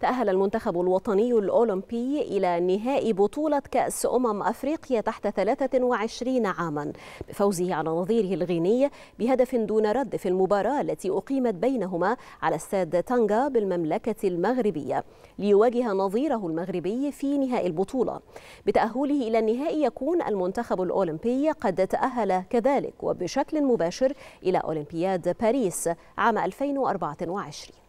تأهل المنتخب الوطني الأولمبي إلى نهائي بطولة كأس أمم أفريقيا تحت 23 عاما بفوزه على نظيره الغيني بهدف دون رد في المباراة التي أقيمت بينهما على استاد تانجا بالمملكة المغربية ليواجه نظيره المغربي في نهائي البطولة بتأهله إلى النهائي يكون المنتخب الأولمبي قد تأهل كذلك وبشكل مباشر إلى أولمبياد باريس عام 2024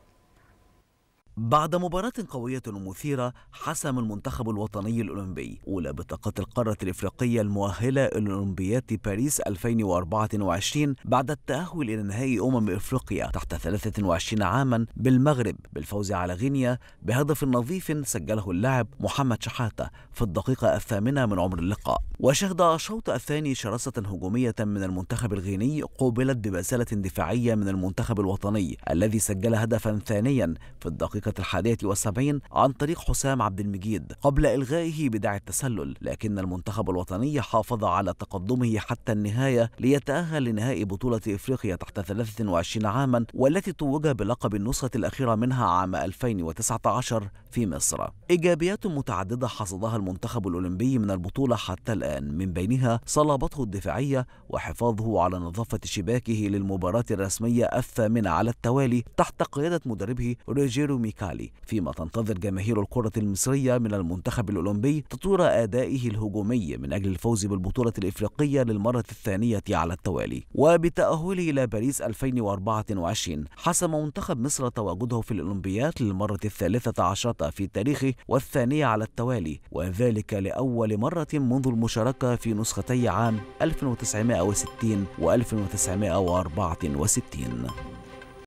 بعد مباراة قوية ومثيرة حسم المنتخب الوطني الأولمبي أولى بطاقة القارة الإفريقية المؤهلة لأولمبياد باريس 2024 بعد التأهل إلى نهائي أمم إفريقيا تحت 23 عاما بالمغرب بالفوز على غينيا بهدف نظيف سجله اللاعب محمد شحاتة في الدقيقة الثامنة من عمر اللقاء وشهد الشوط الثاني شراسة هجومية من المنتخب الغيني قوبلت ببسالة دفاعية من المنتخب الوطني الذي سجل هدفا ثانيا في الدقيقة سنة الحادية والسبعين عن طريق حسام عبد المجيد قبل إلغائه بدع التسلل لكن المنتخب الوطني حافظ على تقدمه حتى النهاية ليتأهل لنهائي بطولة إفريقيا تحت 23 عاما والتي توج بلقب النسخة الأخيرة منها عام 2019 في مصر إيجابيات متعددة حصدها المنتخب الأولمبي من البطولة حتى الآن من بينها صلابته الدفاعية وحفاظه على نظافة شباكه للمباراة الرسمية الثامنة على التوالي تحت قيادة مدربه روجيرو ميكي كالي فيما تنتظر جماهير الكرة المصرية من المنتخب الأولمبي تطور أدائه الهجومي من أجل الفوز بالبطولة الإفريقية للمرة الثانية على التوالي وبتأهله إلى باريس 2024 حسم منتخب مصر تواجده في الأولمبيات للمرة الثالثة عشرة في تاريخه والثانية على التوالي وذلك لأول مرة منذ المشاركة في نسختي عام 1960 و 1964